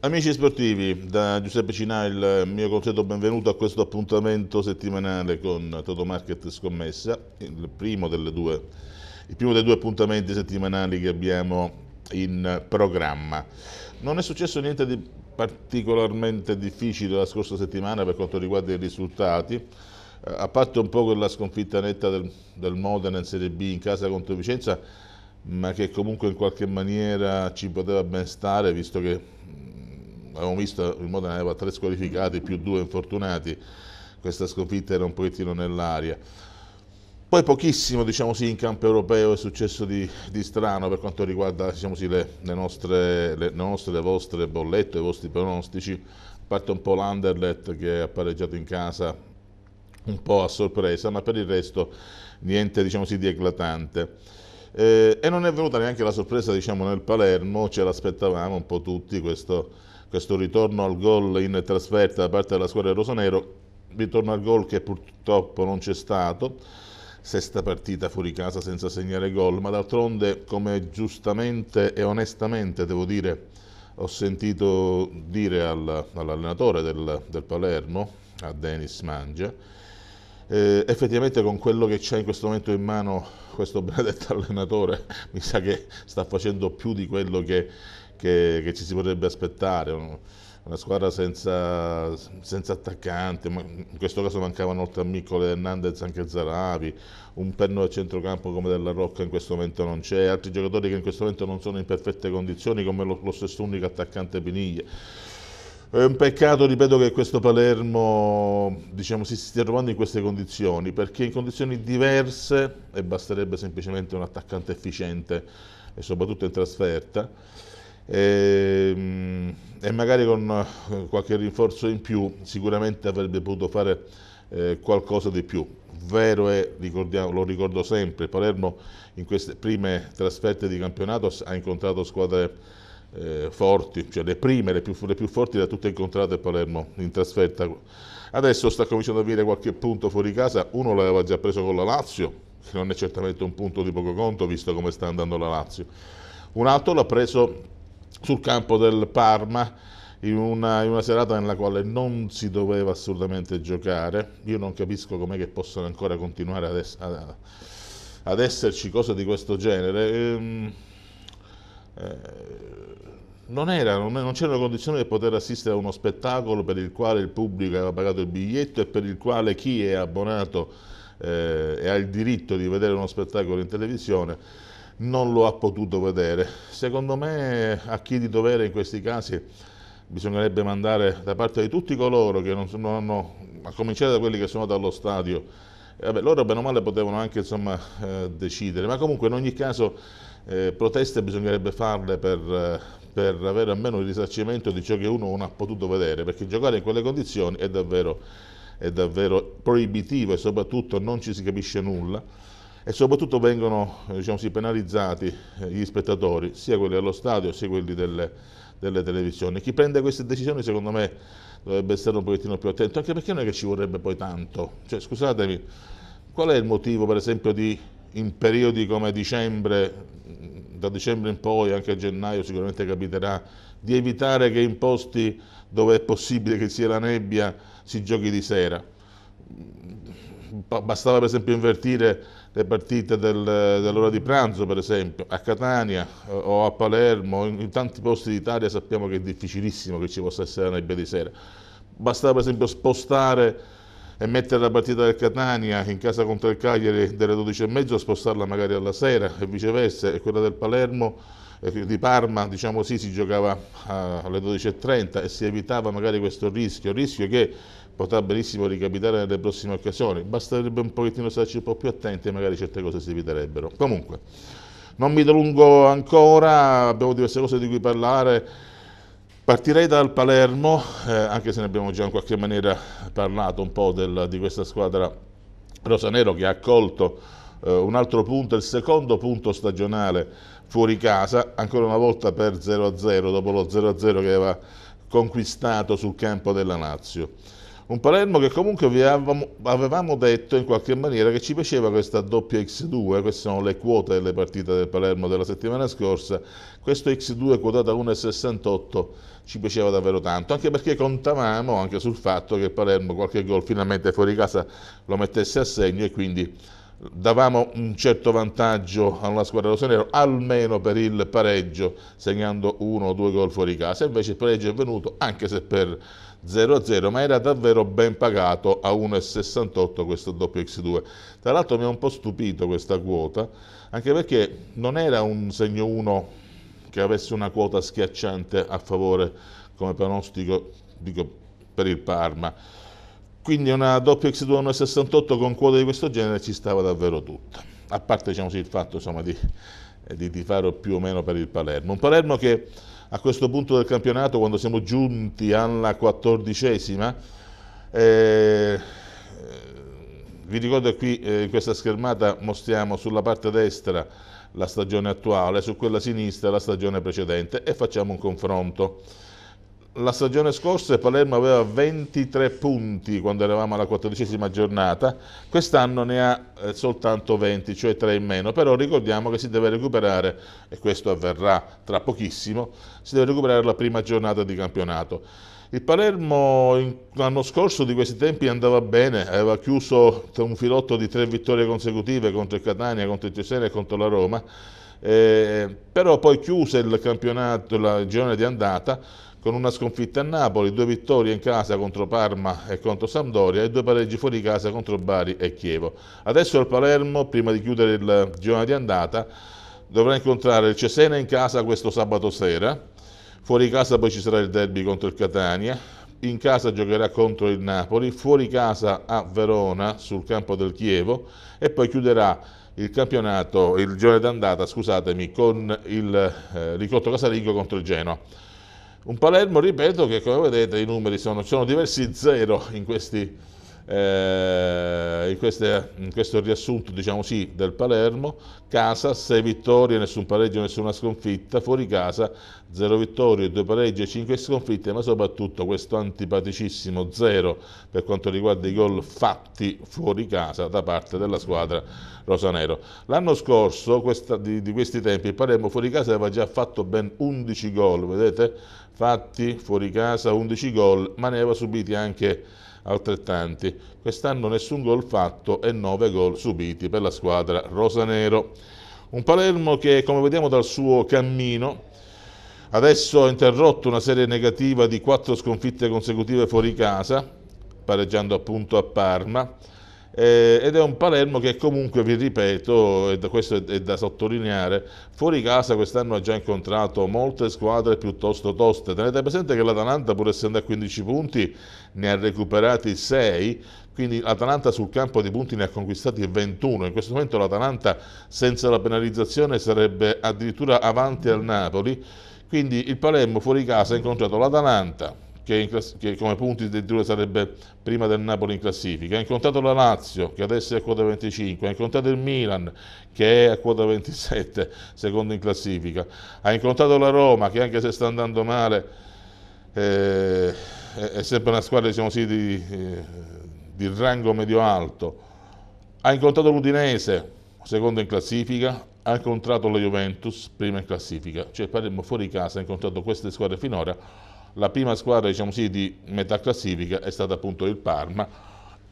Amici sportivi, da Giuseppe Cinà il mio consueto benvenuto a questo appuntamento settimanale con Toto Market Scommessa, il primo, due, il primo dei due appuntamenti settimanali che abbiamo in programma. Non è successo niente di particolarmente difficile la scorsa settimana per quanto riguarda i risultati, eh, a parte un po' quella sconfitta netta del, del Modena in Serie B in casa contro Vicenza, ma che comunque in qualche maniera ci poteva ben stare, visto che mm, avevamo visto il Modena aveva tre squalificati più due infortunati, questa sconfitta era un pochettino nell'aria. Poi pochissimo diciamo sì, in campo europeo è successo di, di strano per quanto riguarda diciamo sì, le, le, nostre, le, nostre, le vostre bollette, i vostri pronostici, a parte un po' l'Anderlet che ha pareggiato in casa un po' a sorpresa, ma per il resto niente diciamo sì, di eclatante. Eh, e non è venuta neanche la sorpresa diciamo, nel Palermo, ce l'aspettavamo un po' tutti questo, questo ritorno al gol in trasferta da parte della squadra del rosonero, ritorno al gol che purtroppo non c'è stato, sesta partita fuori casa senza segnare gol, ma d'altronde come giustamente e onestamente devo dire ho sentito dire al, all'allenatore del, del Palermo, a Denis Mangia, eh, effettivamente con quello che c'è in questo momento in mano questo benedetto allenatore mi sa che sta facendo più di quello che, che, che ci si potrebbe aspettare. Una squadra senza, senza attaccante, in questo caso mancavano oltre a Miccole Hernandez anche Zaravi, un perno a centrocampo come della Rocca in questo momento non c'è, altri giocatori che in questo momento non sono in perfette condizioni come lo, lo stesso unico attaccante Piniglia è un peccato, ripeto, che questo Palermo diciamo, si stia trovando in queste condizioni, perché in condizioni diverse, e basterebbe semplicemente un attaccante efficiente, e soprattutto in trasferta, e, ehm, e magari con eh, qualche rinforzo in più sicuramente avrebbe potuto fare eh, qualcosa di più. Vero è, lo ricordo sempre, Palermo in queste prime trasferte di campionato ha incontrato squadre eh, forti, cioè le prime, le più, le più forti da tutte incontrate a Palermo in trasferta. Adesso sta cominciando a venire qualche punto fuori casa, uno l'aveva già preso con la Lazio, che non è certamente un punto di poco conto visto come sta andando la Lazio. Un altro l'ha preso sul campo del Parma in una, in una, serata nella quale non si doveva assolutamente giocare. Io non capisco com'è che possano ancora continuare ad, es ad esserci cose di questo genere. Ehm, eh, non, era, non, non c'era la condizione di poter assistere a uno spettacolo per il quale il pubblico aveva pagato il biglietto e per il quale chi è abbonato eh, e ha il diritto di vedere uno spettacolo in televisione non lo ha potuto vedere. Secondo me a chi di dovere in questi casi bisognerebbe mandare da parte di tutti coloro che non, non hanno, a cominciare da quelli che sono dallo stadio, eh, vabbè, loro bene o male potevano anche insomma, eh, decidere, ma comunque in ogni caso eh, proteste bisognerebbe farle per, eh, per avere almeno il risarcimento di ciò che uno non ha potuto vedere, perché giocare in quelle condizioni è davvero, è davvero proibitivo e soprattutto non ci si capisce nulla e soprattutto vengono eh, diciamo, sì, penalizzati eh, gli spettatori, sia quelli allo stadio sia quelli delle, delle televisioni. Chi prende queste decisioni secondo me dovrebbe stare un pochettino più attento, anche perché non è che ci vorrebbe poi tanto. Cioè, scusatemi, qual è il motivo per esempio di in periodi come dicembre, mm, da dicembre in poi, anche a gennaio sicuramente capiterà, di evitare che in posti dove è possibile che sia la nebbia si giochi di sera. Mm, bastava per esempio invertire le partite del, dell'ora di pranzo, per esempio, a Catania eh, o a Palermo, in, in tanti posti d'Italia sappiamo che è difficilissimo che ci possa essere la nebbia di sera. Bastava per esempio spostare e mettere la partita del Catania in casa contro il Cagliari delle 12.30 spostarla magari alla sera e viceversa e quella del Palermo eh, di Parma diciamo sì, si giocava ah, alle 12.30 e si evitava magari questo rischio, rischio che potrà benissimo ricapitare nelle prossime occasioni, basterebbe un pochettino starci un po' più attenti e magari certe cose si eviterebbero. Comunque, non mi dilungo ancora, abbiamo diverse cose di cui parlare, Partirei dal Palermo, eh, anche se ne abbiamo già in qualche maniera parlato un po' del, di questa squadra rosanero che ha accolto eh, un altro punto, il secondo punto stagionale fuori casa, ancora una volta per 0-0 dopo lo 0-0 che aveva conquistato sul campo della Lazio. Un Palermo che comunque avevamo, avevamo, detto in qualche maniera che ci piaceva questa doppia X2, queste sono le quote delle partite del Palermo della settimana scorsa, questo X2 quotato a 1,68 ci piaceva davvero tanto, anche perché contavamo anche sul fatto che il Palermo qualche gol finalmente fuori casa lo mettesse a segno e quindi davamo un certo vantaggio alla squadra rossonero almeno per il pareggio segnando uno o due gol fuori casa invece il pareggio è venuto anche se per 0,0, ma era davvero ben pagato a 1,68 questo doppio X2. Tra l'altro mi ha un po' stupito questa quota, anche perché non era un segno 1 che avesse una quota schiacciante a favore come pronostico dico, per il Parma. Quindi una doppia X2 1,68 con quota di questo genere ci stava davvero tutta. A parte diciamo, il fatto insomma, di, di, di fare più o meno per il Palermo. Un Palermo che a questo punto del campionato, quando siamo giunti alla quattordicesima, eh, eh vi ricordo qui eh, in questa schermata mostriamo sulla parte destra la stagione attuale, su quella sinistra la stagione precedente e facciamo un confronto la stagione scorsa Palermo aveva 23 punti quando eravamo alla quattordicesima giornata, quest'anno ne ha eh, soltanto 20, cioè 3 in meno, però ricordiamo che si deve recuperare, e questo avverrà tra pochissimo, si deve recuperare la prima giornata di campionato. Il Palermo l'anno scorso di questi tempi andava bene, aveva chiuso un filotto di tre vittorie consecutive contro il Catania, contro il Cesena e contro la Roma, eh, però poi chiuse il campionato, la girone di andata, con una sconfitta a Napoli, due vittorie in casa contro Parma e contro Sampdoria e due pareggi fuori casa contro Bari e Chievo. Adesso il Palermo, prima di chiudere il girone di andata, dovrà incontrare il Cesena in casa questo sabato sera, fuori casa poi ci sarà il derby contro il Catania, in casa giocherà contro il Napoli, fuori casa a Verona sul campo del Chievo e poi chiuderà il campionato, il giorno d'andata, scusatemi, con il eh, Ricotto Casalingo contro il Genoa. Un Palermo, ripeto, che come vedete i numeri sono, sono diversi zero in questi eh, in, queste, in, questo riassunto diciamo sì, del Palermo, casa 6 vittorie, nessun pareggio, nessuna sconfitta, fuori casa 0 vittorie, 2 pareggi e 5 sconfitte, ma soprattutto questo antipaticissimo 0 per quanto riguarda i gol fatti fuori casa da parte della squadra rosanero. L'anno scorso questa, di, di questi tempi il Palermo fuori casa aveva già fatto ben 11 gol, vedete? Fatti fuori casa 11 gol, ma ne aveva subiti anche altrettanti. Quest'anno nessun gol fatto e 9 gol subiti per la squadra rosanero. Un Palermo che, come vediamo dal suo cammino, adesso ha interrotto una serie negativa di 4 sconfitte consecutive fuori casa, pareggiando appunto a Parma, eh, ed è un Palermo che comunque, vi ripeto, e questo è, è da sottolineare, fuori casa quest'anno ha già incontrato molte squadre piuttosto toste. Tenete presente che l'Atalanta, pur essendo a 15 punti, ne ha recuperati 6, quindi l'Atalanta sul campo di punti ne ha conquistati 21, in questo momento l'Atalanta senza la penalizzazione sarebbe addirittura avanti al Napoli, quindi il Palermo fuori casa ha incontrato l'Atalanta, che, che, come punti di Duro sarebbe prima del Napoli in classifica. Ha incontrato la Lazio, che adesso è a quota 25, ha incontrato il Milan, che è a quota 27, secondo in classifica. Ha incontrato la Roma, che anche se sta andando male, eh, è, è, sempre una squadra diciamo così, di, eh, di rango medio-alto. Ha incontrato l'Udinese, secondo in classifica, ha incontrato la Juventus, prima in classifica. Cioè parliamo fuori casa, ha incontrato queste squadre finora la prima squadra diciamo sì, di metà classifica è stata appunto il Parma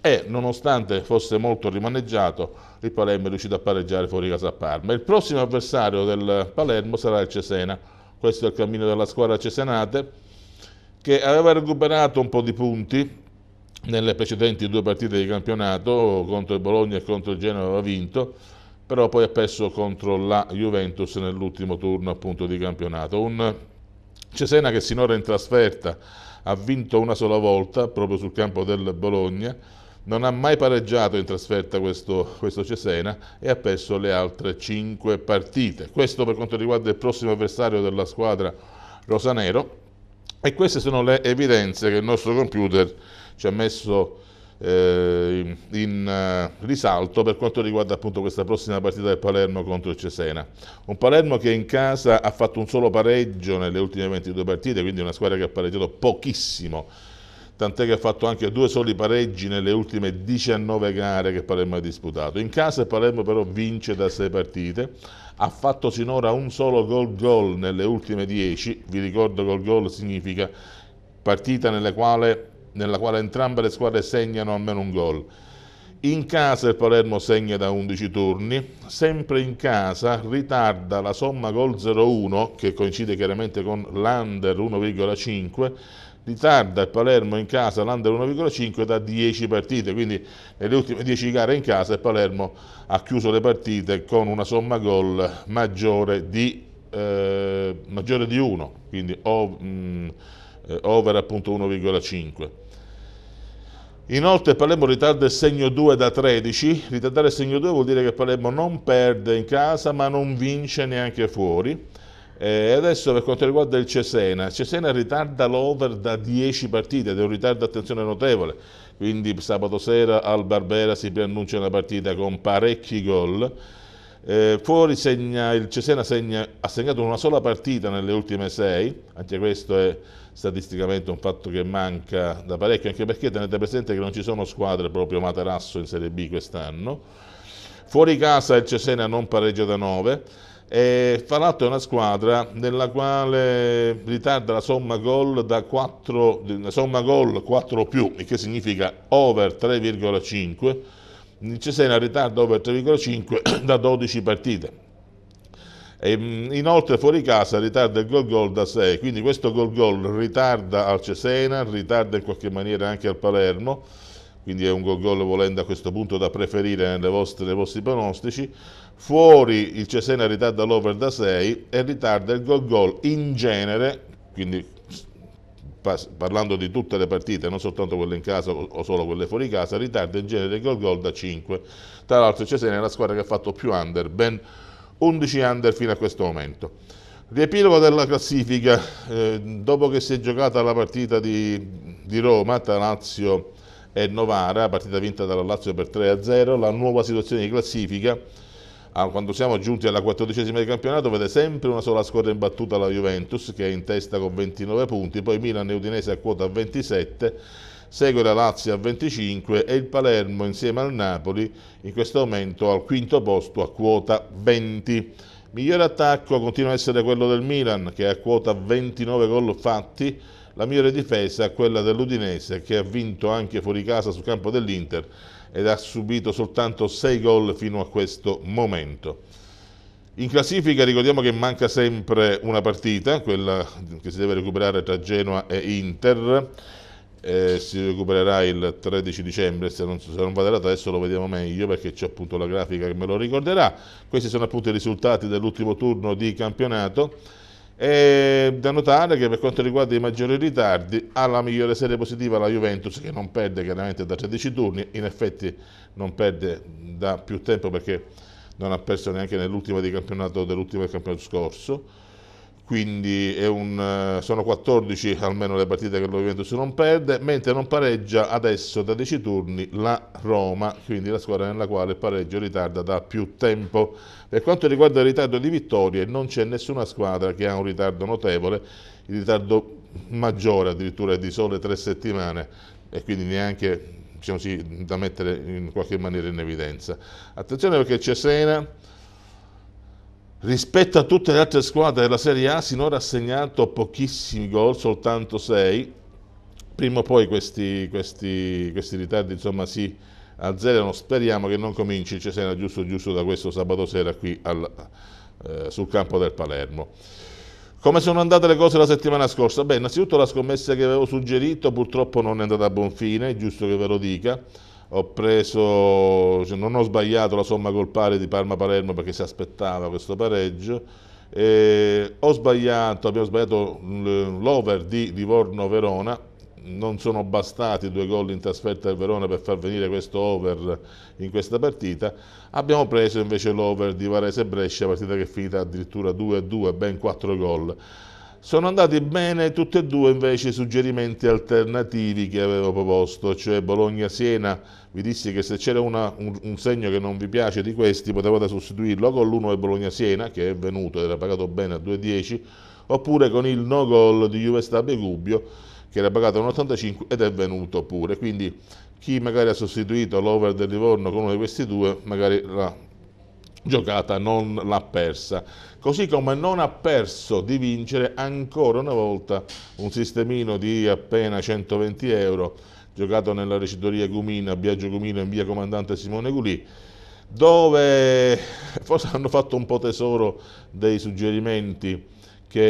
e nonostante fosse molto rimaneggiato il Palermo è riuscito a pareggiare fuori casa a Parma. Il prossimo avversario del Palermo sarà il Cesena, questo è il cammino della squadra cesenate che aveva recuperato un po' di punti nelle precedenti due partite di campionato contro il Bologna e contro il Genova aveva vinto però poi ha perso contro la Juventus nell'ultimo turno appunto di campionato. Un Cesena che sinora in trasferta ha vinto una sola volta proprio sul campo del Bologna, non ha mai pareggiato in trasferta questo, questo Cesena e ha perso le altre cinque partite. Questo per quanto riguarda il prossimo avversario della squadra rosanero e queste sono le evidenze che il nostro computer ci ha messo eh, in uh, risalto per quanto riguarda appunto questa prossima partita del Palermo contro il Cesena. Un Palermo che in casa ha fatto un solo pareggio nelle ultime 22 partite, quindi una squadra che ha pareggiato pochissimo tant'è che ha fatto anche due soli pareggi nelle ultime 19 gare che Palermo ha disputato. In casa il Palermo però vince da 6 partite, ha fatto sinora un solo gol gol nelle ultime 10, vi ricordo gol gol significa partita nella quale nella quale entrambe le squadre segnano almeno un gol. In casa il Palermo segna da 11 turni, sempre in casa ritarda la somma gol 0-1 che coincide chiaramente con l'under 1,5, ritarda il Palermo in casa l'under 1,5 da 10 partite, quindi nelle ultime 10 gare in casa il Palermo ha chiuso le partite con una somma gol maggiore di, eh, maggiore di 1, quindi mm, eh, over appunto 1,5. Inoltre Palermo ritarda il segno 2 da 13, ritardare il segno 2 vuol dire che Palermo non perde in casa ma non vince neanche fuori. E adesso per quanto riguarda il Cesena, Cesena ritarda l'over da 10 partite ed è un ritardo attenzione notevole, quindi sabato sera al Barbera si preannuncia una partita con parecchi gol. Eh, fuori segna, il Cesena segna, ha segnato una sola partita nelle ultime 6, anche questo è statisticamente un fatto che manca da parecchio, anche perché tenete presente che non ci sono squadre proprio materasso in Serie B quest'anno. Fuori casa il Cesena non pareggia da 9 e Faratto è una squadra nella quale ritarda la somma gol da 4, la somma gol 4 o più, il che significa over 3,5. Il Cesena ritarda over 3,5 da 12 partite. E ehm, inoltre fuori casa ritarda il gol gol da 6, quindi questo gol gol ritarda al Cesena, ritarda in qualche maniera anche al Palermo, quindi è un gol gol volendo a questo punto da preferire vostre, nei vostri pronostici. Fuori il Cesena ritarda l'over da 6 e ritarda il gol gol in genere, quindi parlando di tutte le partite, non soltanto quelle in casa o solo quelle fuori casa, ritarda in genere il gol gol da 5. Tra l'altro il Cesena è la squadra che ha fatto più under, ben 11 under fino a questo momento. Riepilogo della classifica, eh, dopo che si è giocata la partita di, di Roma tra Lazio e Novara, partita vinta dalla Lazio per 3-0, la nuova situazione di classifica, quando siamo giunti alla quattordicesima di campionato, vede sempre una sola squadra imbattuta la Juventus, che è in testa con 29 punti, poi Milan e Udinese a quota 27, segue la Lazio a 25 e il Palermo insieme al Napoli in questo momento al quinto posto a quota 20. Migliore attacco continua a essere quello del Milan che è a quota 29 gol fatti, la migliore difesa è quella dell'Udinese che ha vinto anche fuori casa sul campo dell'Inter ed ha subito soltanto 6 gol fino a questo momento. In classifica ricordiamo che manca sempre una partita, quella che si deve recuperare tra Genoa e Inter eh, si recupererà il 13 dicembre se non, se non vado errato adesso lo vediamo meglio perché c'è appunto la grafica che me lo ricorderà questi sono appunto i risultati dell'ultimo turno di campionato e da notare che per quanto riguarda i maggiori ritardi ha la migliore serie positiva la Juventus che non perde chiaramente da 13 turni in effetti non perde da più tempo perché non ha perso neanche nell'ultima di campionato dell'ultimo campionato scorso quindi un, eh, sono 14 almeno le partite che lo Juventus non perde, mentre non pareggia adesso da 10 turni la Roma, quindi la squadra nella quale il pareggio ritarda da più tempo. Per quanto riguarda il ritardo di vittorie non c'è nessuna squadra che ha un ritardo notevole, il ritardo maggiore addirittura è di sole tre settimane e quindi neanche diciamo da mettere in qualche maniera in evidenza. Attenzione perché c'è Sena Rispetto a tutte le altre squadre della Serie A, sinora ha segnato pochissimi gol, soltanto 6. Prima o poi questi, questi, questi ritardi insomma, si azzerano. Speriamo che non cominci Cesena giusto, giusto da questo sabato sera qui al, eh, sul campo del Palermo. Come sono andate le cose la settimana scorsa? Beh, innanzitutto la scommessa che avevo suggerito purtroppo non è andata a buon fine, è giusto che ve lo dica ho preso, cioè non ho sbagliato la somma col pari di Parma-Palermo perché si aspettava questo pareggio, eh, ho sbagliato, abbiamo sbagliato l'over di Livorno-Verona, non sono bastati due gol in trasferta del Verona per far venire questo over in questa partita, abbiamo preso invece l'over di Varese-Brescia, partita che è finita addirittura 2-2, ben 4 gol. Sono andati bene tutti e due invece i suggerimenti alternativi che avevo proposto, cioè Bologna-Siena vi dissi che se c'era una, un, un, segno che non vi piace di questi potevate sostituirlo con l'1 del Bologna-Siena che è venuto ed era pagato bene a 2,10 oppure con il no goal di Juve Stabia Gubbio che era pagato a 1,85 ed è venuto pure quindi chi magari ha sostituito l'over del Livorno con uno di questi due magari l'ha giocata non l'ha persa così come non ha perso di vincere ancora una volta un sistemino di appena 120 euro giocato nella recitoria Gumina, Biagio Gumina in via Comandante Simone Gulì, dove forse hanno fatto un po' tesoro dei suggerimenti che,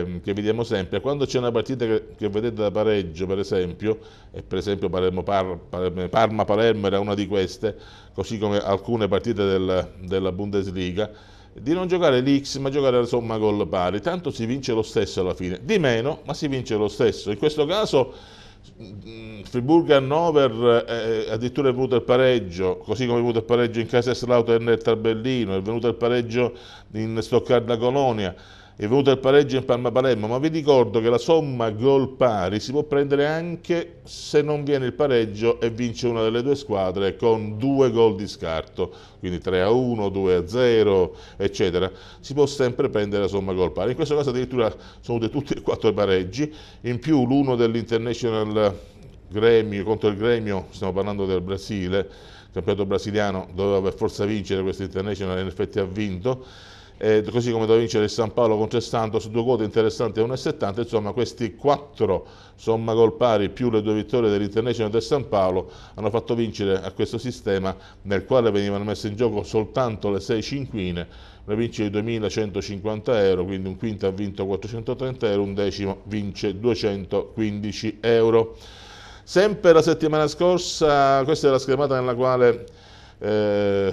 eh, che, vediamo sempre. Quando c'è una partita che, che, vedete da pareggio, per esempio, e per esempio Parma-Palermo Parma, Parma, era una di queste, così come alcune partite del, della Bundesliga, di non giocare l'X ma giocare la somma gol pari, tanto si vince lo stesso alla fine, di meno ma si vince lo stesso. In questo caso Friburgo e Hannover eh, eh, addirittura è venuto il pareggio, così come è venuto il pareggio in Casa Kaiserslautern e Tarbellino, è venuto il pareggio in Stoccarda Colonia è venuto il pareggio in Palma-Palermo, ma vi ricordo che la somma gol pari si può prendere anche se non viene il pareggio e vince una delle due squadre con due gol di scarto, quindi 3 a 1, 2 a 0, eccetera. Si può sempre prendere la somma gol pari. In questo caso addirittura sono venuti tutti e quattro pareggi, in più l'uno dell'International Gremio contro il Gremio, stiamo parlando del Brasile, il campionato brasiliano doveva per forza vincere questo International e in effetti ha vinto eh, così come doveva vincere il San Paolo contro il Santos, due quote interessanti a 1,70, insomma questi quattro somma gol pari più le due vittorie dell'International del San Paolo hanno fatto vincere a questo sistema nel quale venivano messe in gioco soltanto le sei cinquine, ne vince di 2.150 euro, quindi un quinto ha vinto 430 euro, un decimo vince 215 euro. Sempre la settimana scorsa, questa è la schermata nella quale eh,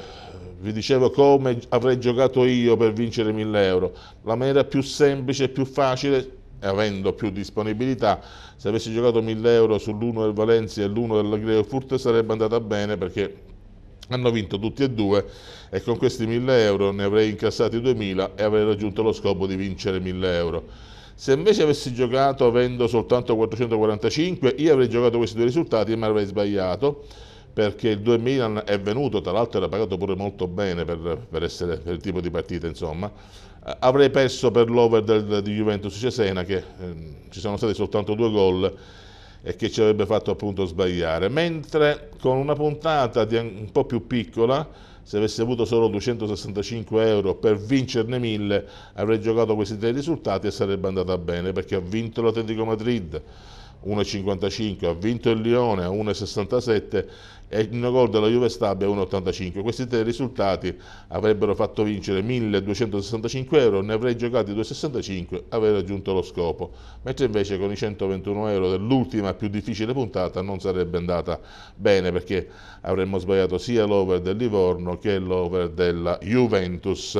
vi dicevo come avrei giocato io per vincere 1000 euro, la maniera più semplice e più facile avendo più disponibilità, se avessi giocato 1000 euro sull'1 del Valencia e l'1 del Grefurt sarebbe andata bene perché hanno vinto tutti e due e con questi 1000 euro ne avrei incassati 2000 e avrei raggiunto lo scopo di vincere 1000 euro. Se invece avessi giocato avendo soltanto 445 io avrei giocato questi due risultati e mi avrei sbagliato perché il 2 Milan è venuto, tra l'altro era pagato pure molto bene per, per, essere, per il tipo di partita, insomma. Eh, avrei perso per l'over di Juventus Cesena, che eh, ci sono stati soltanto due gol e che ci avrebbe fatto appunto sbagliare. Mentre con una puntata di, un po' più piccola, se avessi avuto solo 265 euro per vincerne 1000, avrei giocato questi tre risultati e sarebbe andata bene, perché ha vinto l'Atletico Madrid 1,55, ha vinto il Lione a 1,67 e il gol della Juve Stabia a 1,85. Questi tre risultati avrebbero fatto vincere 1.265 euro, ne avrei giocati 2,65, avrei raggiunto lo scopo, mentre invece con i 121 euro dell'ultima più difficile puntata non sarebbe andata bene perché avremmo sbagliato sia l'over del Livorno che l'over della Juventus.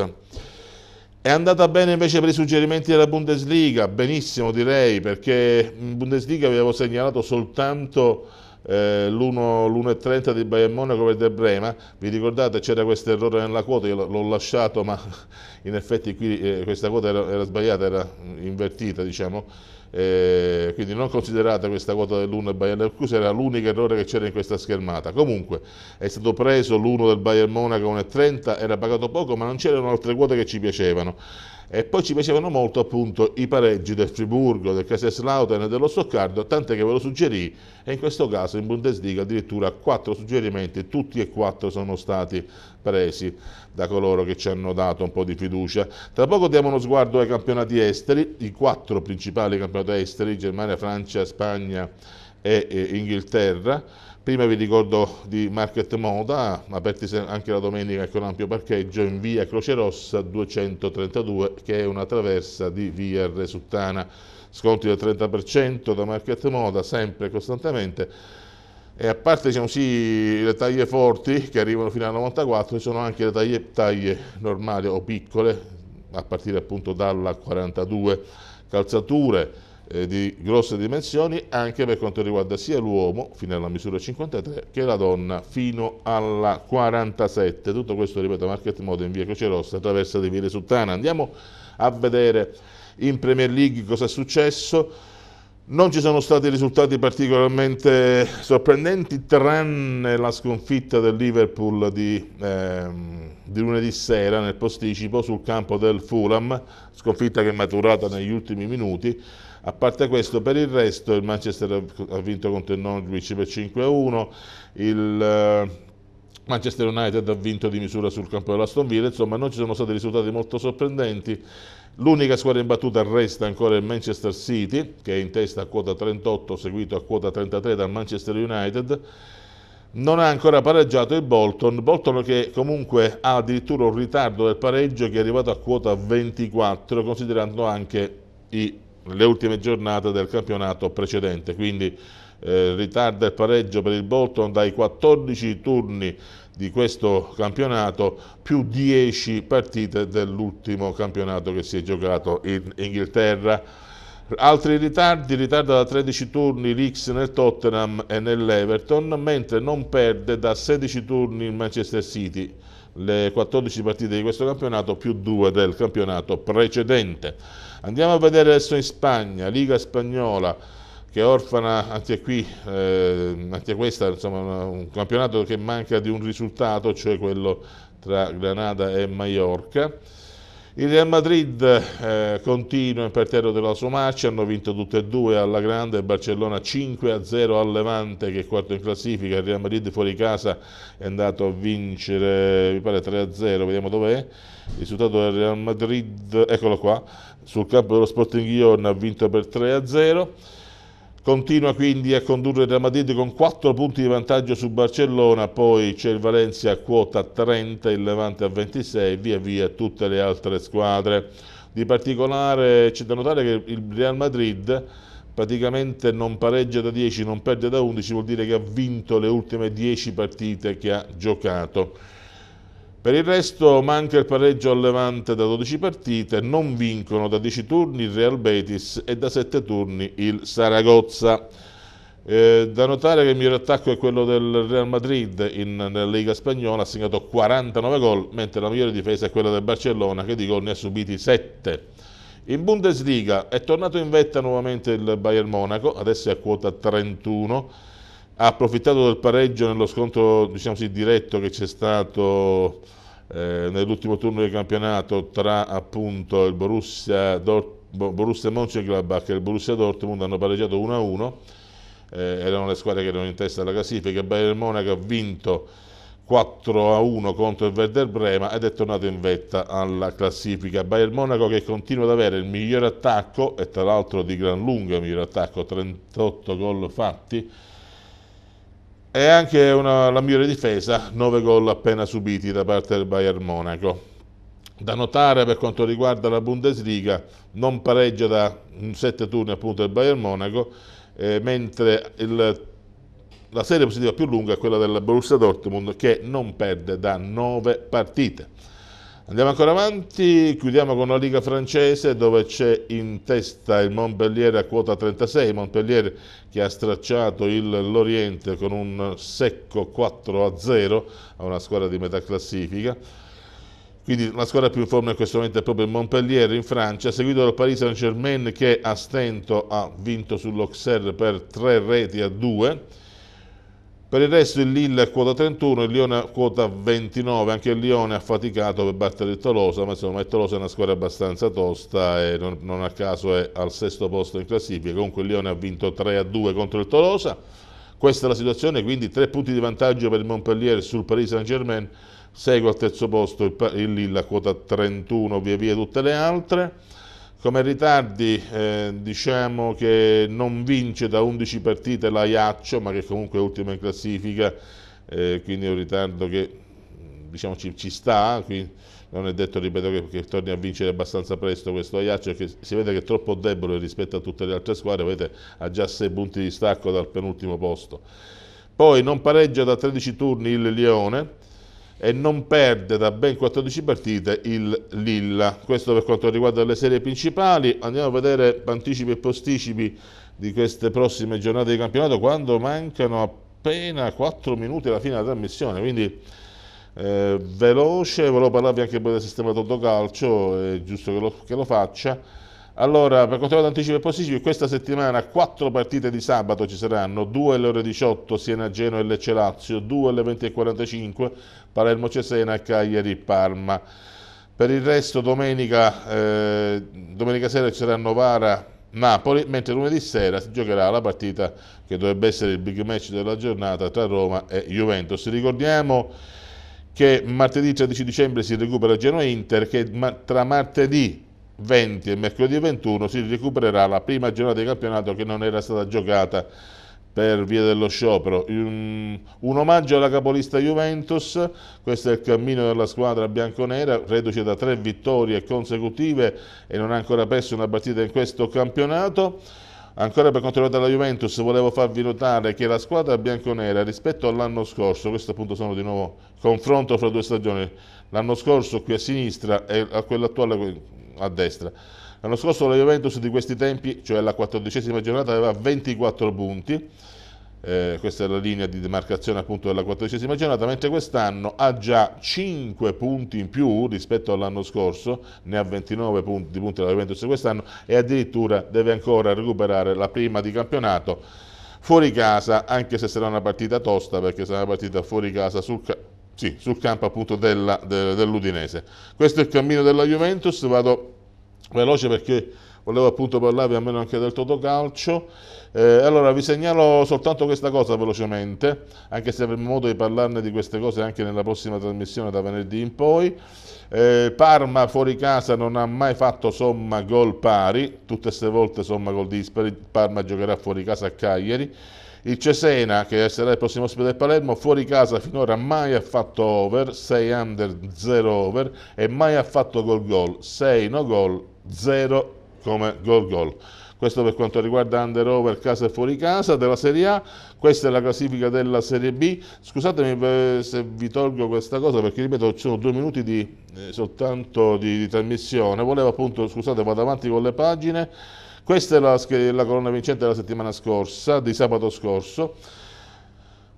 È andata bene invece per i suggerimenti della Bundesliga, benissimo direi, perché in Bundesliga avevo segnalato soltanto eh, l'1.30 di Bayern Monaco per De Brema, vi ricordate c'era questo errore nella quota, io l'ho lasciato ma in effetti qui eh, questa quota era, era, sbagliata, era invertita diciamo, eh, quindi non considerate questa quota dell'1 del Bayern Leverkusen, era l'unico errore che c'era in questa schermata. Comunque è stato preso l'1 del Bayern Monaco 1,30, era pagato poco, ma non c'erano altre quote che ci piacevano. E poi ci piacevano molto appunto i pareggi del Friburgo, del Kaiserslautern e dello Stoccardo, tant'è che ve lo suggerì e in questo caso in Bundesliga addirittura quattro suggerimenti, tutti e quattro sono stati presi da coloro che ci hanno dato un po' di fiducia. Tra poco diamo uno sguardo ai campionati esteri, i quattro principali campionati esteri, Germania, Francia, Spagna e, e Inghilterra Prima vi ricordo di Market Moda, aperti anche la domenica con ampio parcheggio in via Croce Rossa 232, che è una traversa di via Resuttana. Sconti del 30% da Market Moda, sempre e costantemente. E a parte diciamo, sì, le taglie forti che arrivano fino a 94, ci sono anche le taglie, taglie normali o piccole, a partire appunto dalla 42, calzature eh, di grosse dimensioni anche per quanto riguarda sia l'uomo fino alla misura 53 che la donna fino alla 47. Tutto questo, ripeto, Market Mode in via Croce Rossa, attraverso di Via Sultana. Andiamo a vedere in Premier League cosa è successo. Non ci sono stati risultati particolarmente sorprendenti, tranne la sconfitta del Liverpool di, ehm, di, lunedì sera nel posticipo sul campo del Fulham, sconfitta che è maturata negli ultimi minuti. A parte questo, per il resto, il Manchester ha vinto contro il Norwich per 5-1, il... Eh, Manchester United ha vinto di misura sul campo della Aston Villa, insomma non ci sono stati risultati molto sorprendenti. L'unica squadra in battuta resta ancora il Manchester City, che è in testa a quota 38, seguito a quota 33 dal Manchester United. Non ha ancora pareggiato il Bolton, Bolton che comunque ha addirittura un ritardo del pareggio che è arrivato a quota 24, considerando anche i le ultime giornate del campionato precedente, quindi eh, ritarda il pareggio per il Bolton dai 14 turni di questo campionato più 10 partite dell'ultimo campionato che si è giocato in Inghilterra. Altri ritardi, ritarda da 13 turni l'X nel Tottenham e nell'Everton, mentre non perde da 16 turni il Manchester City le 14 partite di questo campionato più 2 del campionato precedente. Andiamo a vedere adesso in Spagna, Liga Spagnola che orfana anche qui, eh, anche questa, insomma, un campionato che manca di un risultato, cioè quello tra Granada e Mallorca. Il Real Madrid eh, continua imperterro della sua marcia, hanno vinto tutte e due alla grande, Barcellona 5-0 al Levante che è quarto in classifica, il Real Madrid fuori casa è andato a vincere, mi pare 3-0, vediamo dov'è, il risultato del Real Madrid, eccolo qua, sul campo dello Sporting Ion ha vinto per 3-0. Continua quindi a condurre il Real Madrid con 4 punti di vantaggio su Barcellona, poi c'è il Valencia a quota 30, il Levante a 26 e via via tutte le altre squadre. Di particolare c'è da notare che il Real Madrid praticamente non pareggia da 10, non perde da 11, vuol dire che ha vinto le ultime 10 partite che ha giocato. Per il resto manca il pareggio al Levante da 12 partite, non vincono da 10 turni il Real Betis e da 7 turni il Saragozza. Eh, da notare che il miglior attacco è quello del Real Madrid in, nella Liga Spagnola, ha segnato 49 gol, mentre la migliore difesa è quella del Barcellona che di gol ne ha subiti 7. In Bundesliga è tornato in vetta nuovamente il Bayern Monaco, adesso è a quota 31 ha approfittato del pareggio nello scontro diciamo così, diretto che c'è stato eh, nell'ultimo turno del campionato tra appunto il Borussia, Dort Borussia Mönchengladbach e il Borussia Dortmund hanno pareggiato 1-1 eh, erano le squadre che erano in testa alla classifica Bayern Monaco ha vinto 4-1 contro il Werder Brema ed è tornato in vetta alla classifica Bayern Monaco che continua ad avere il miglior attacco e tra l'altro di gran lunga il miglior attacco 38 gol fatti e anche una, la migliore difesa, 9 gol appena subiti da parte del Bayern Monaco. Da notare per quanto riguarda la Bundesliga, non pareggia da 7 turni appunto il Bayern Monaco, eh, mentre il, la serie positiva più lunga è quella del Borussia Dortmund che non perde da 9 partite. Andiamo ancora avanti, chiudiamo con la Liga francese dove c'è in testa il Montpellier a quota 36, Montpellier che ha stracciato il l'Oriente con un secco 4-0 a una squadra di metà classifica. Quindi la squadra più in forma in questo momento è proprio il Montpellier in Francia, seguito dal Paris Saint-Germain che a stento ha vinto sull'Auxerre per 3 reti a 2 per il resto il Lille è quota 31, il Lione è quota 29, anche il Lione ha faticato per battere il Tolosa, ma insomma il Tolosa è una squadra abbastanza tosta e non, non a caso è al sesto posto in classifica, comunque il Lione ha vinto 3 a 2 contro il Tolosa, questa è la situazione, quindi tre punti di vantaggio per il Montpellier sul Paris Saint Germain, segue al terzo posto il, il Lille a quota 31, via via tutte le altre. Come Ritardi eh, diciamo che non vince da 11 partite l'Aiaccio, ma che comunque è ultima in classifica, eh, quindi è un ritardo che diciamo, ci, ci sta, non è detto ripeto, che, che, torni a vincere abbastanza presto questo Iaccio, che si vede che è troppo debole rispetto a tutte le altre squadre, vedete, ha già 6 punti di stacco dal penultimo posto. Poi non pareggia da 13 turni il Lione, e non perde da ben 14 partite il Lilla. Questo per quanto riguarda le serie principali. Andiamo a vedere anticipi e posticipi di queste prossime giornate di campionato quando mancano appena 4 minuti alla fine della trasmissione. Quindi eh, veloce, volevo parlarvi anche poi del sistema Toto è giusto che lo, che lo faccia allora, per quanto riguarda anticipi e posticipi, questa settimana quattro partite di sabato ci saranno, due alle ore 18 Siena Genoa e Lecce Lazio, due alle 20.45 Palermo Cesena, Cagliari Parma. Per il resto domenica, eh, domenica sera ci saranno Novara Napoli, mentre lunedì sera si giocherà la partita che dovrebbe essere il big match della giornata tra Roma e Juventus. Ricordiamo che martedì 13 dicembre si recupera Genoa Inter, che tra martedì 20 e mercoledì 21 si recupererà la prima giornata di campionato che non era stata giocata per via dello sciopero. Un, un omaggio alla capolista Juventus, questo è il cammino della squadra bianconera, reduce da tre vittorie consecutive e non ha ancora perso una partita in questo campionato. Ancora per quanto riguarda la Juventus volevo farvi notare che la squadra bianconera rispetto all'anno scorso, questo appunto sono di nuovo confronto fra due stagioni, l'anno scorso qui a sinistra e a quella attuale a destra. L'anno scorso la Juventus di questi tempi, cioè la quattordicesima giornata, aveva 24 punti, eh, questa è la linea di demarcazione appunto della quattordicesima giornata, mentre quest'anno ha già 5 punti in più rispetto all'anno scorso, ne ha 29 punti, di punti la Juventus quest'anno e addirittura deve ancora recuperare la prima di campionato fuori casa, anche se sarà una partita tosta, perché sarà una partita fuori casa sul, sì, sul campo appunto dell'Udinese. Questo è il cammino della Juventus, vado veloce perché volevo appunto parlarvi almeno anche del Totocalcio. Eh, allora vi segnalo soltanto questa cosa velocemente, anche se avremo modo di parlarne di queste cose anche nella prossima trasmissione da venerdì in poi. Eh, Parma fuori casa non ha mai fatto somma gol pari, tutte queste volte somma gol dispari, Parma giocherà fuori casa a Cagliari. Il Cesena, che sarà il prossimo ospite del Palermo, fuori casa finora mai ha fatto over, 6 under, 0 over e mai ha fatto gol gol, 6 no gol, 0 come gol gol. Questo per quanto riguarda under over, casa e fuori casa della Serie A. Questa è la classifica della Serie B. Scusatemi eh, se vi tolgo questa cosa perché ripeto, ci sono due minuti di, eh, soltanto di, di trasmissione. Volevo appunto, scusate, vado avanti con le pagine. Questa è la, la colonna vincente della settimana scorsa, di sabato scorso.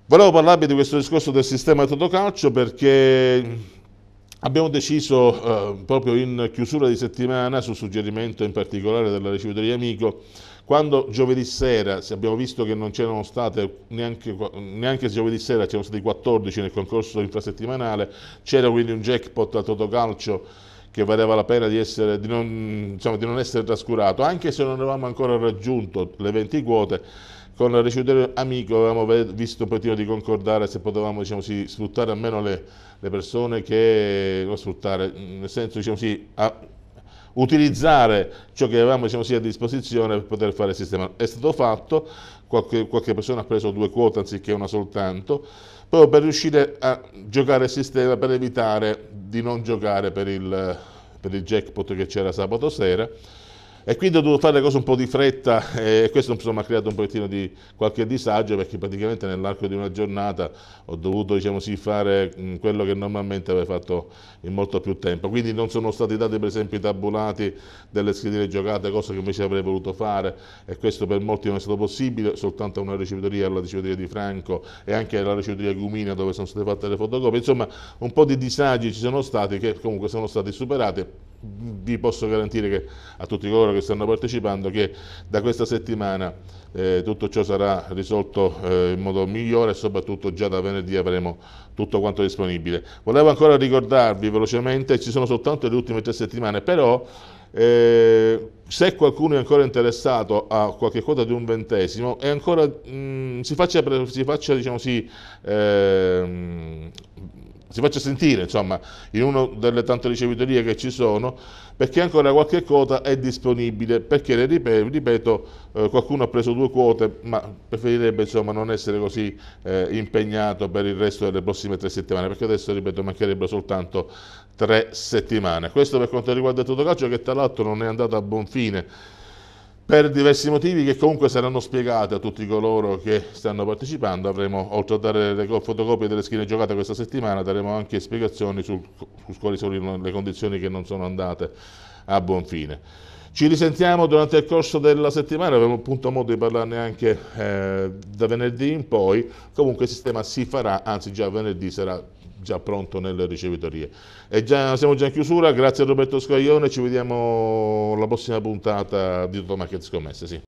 Volevo parlarvi di questo discorso del sistema di Totocalcio perché abbiamo deciso eh, proprio in chiusura di settimana, su suggerimento in particolare della ricevitoria Amico, quando giovedì sera abbiamo visto che non c'erano state neanche, neanche giovedì sera c'erano stati 14 nel concorso infrasettimanale, c'era quindi un jackpot a Totocalcio che valeva la pena di, essere, di, non, diciamo, di non essere trascurato, anche se non avevamo ancora raggiunto le 20 quote, con il ricevitore amico avevamo visto un pochettino di concordare se potevamo diciamo, sì, sfruttare almeno le, le, persone che non sfruttare, nel senso diciamo, sì, utilizzare ciò che avevamo diciamo, sì, a disposizione per poter fare il sistema. È stato fatto, qualche, qualche persona ha preso due quote anziché una soltanto, proprio per riuscire a giocare il sistema, per evitare di non giocare per il, per il jackpot che c'era sabato sera, e quindi ho dovuto fare le cose un po' di fretta e questo insomma, ha creato un pochettino di qualche disagio perché praticamente nell'arco di una giornata ho dovuto diciamo, sì, fare mm, quello che normalmente avrei fatto in molto più tempo. Quindi non sono stati dati per esempio i tabulati delle schedine giocate, cosa che invece avrei voluto fare e questo per molti non è stato possibile, soltanto una ricevitoria alla ricevitoria di Franco e anche alla ricevitoria Gumina dove sono state fatte le fotocopie. Insomma un po' di disagi ci sono stati che comunque sono stati superati vi posso garantire che, a tutti coloro che stanno partecipando che da questa settimana eh, tutto ciò sarà risolto eh, in modo migliore e soprattutto già da venerdì avremo tutto quanto disponibile. Volevo ancora ricordarvi velocemente, ci sono soltanto le ultime tre settimane, però eh, se qualcuno è ancora interessato a qualche quota di un ventesimo ancora, mh, mm, si faccia, si faccia diciamo, si, ehm, si faccia sentire insomma in una delle tante ricevitorie che ci sono perché ancora qualche quota è disponibile perché le ripeto, eh, qualcuno ha preso due quote ma preferirebbe insomma non essere così eh, impegnato per il resto delle prossime tre settimane perché adesso ripeto mancherebbero soltanto tre settimane questo per quanto riguarda il tutto calcio che tra l'altro non è andato a buon fine per diversi motivi che comunque saranno spiegati a tutti coloro che stanno partecipando, avremo, oltre a dare le fotocopie delle schiene giocate questa settimana, daremo anche spiegazioni su, su quali sono le condizioni che non sono andate a buon fine. Ci risentiamo durante il corso della settimana, avremo appunto modo di parlarne anche eh, da venerdì in poi, comunque il sistema si farà, anzi già venerdì sarà già pronto nelle ricevitorie. Già, siamo già in chiusura, grazie a Roberto Scaglione, ci vediamo alla prossima puntata di Totomacchia Scommesse. Sì.